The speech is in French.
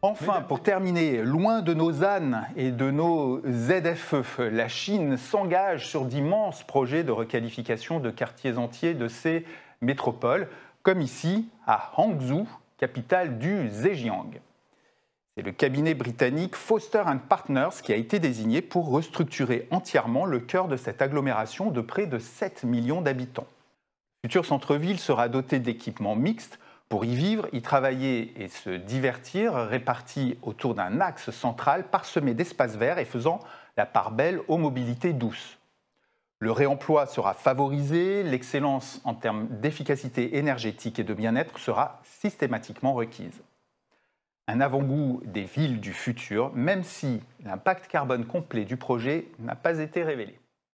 Enfin, pour terminer, loin de nos ânes et de nos ZFE, la Chine s'engage sur d'immenses projets de requalification de quartiers entiers de ses métropoles, comme ici à Hangzhou, capitale du Zhejiang. C'est le cabinet britannique Foster ⁇ Partners qui a été désigné pour restructurer entièrement le cœur de cette agglomération de près de 7 millions d'habitants. Le futur centre-ville sera doté d'équipements mixtes pour y vivre, y travailler et se divertir, répartis autour d'un axe central parsemé d'espaces verts et faisant la part belle aux mobilités douces. Le réemploi sera favorisé, l'excellence en termes d'efficacité énergétique et de bien-être sera systématiquement requise. Un avant-goût des villes du futur, même si l'impact carbone complet du projet n'a pas été révélé.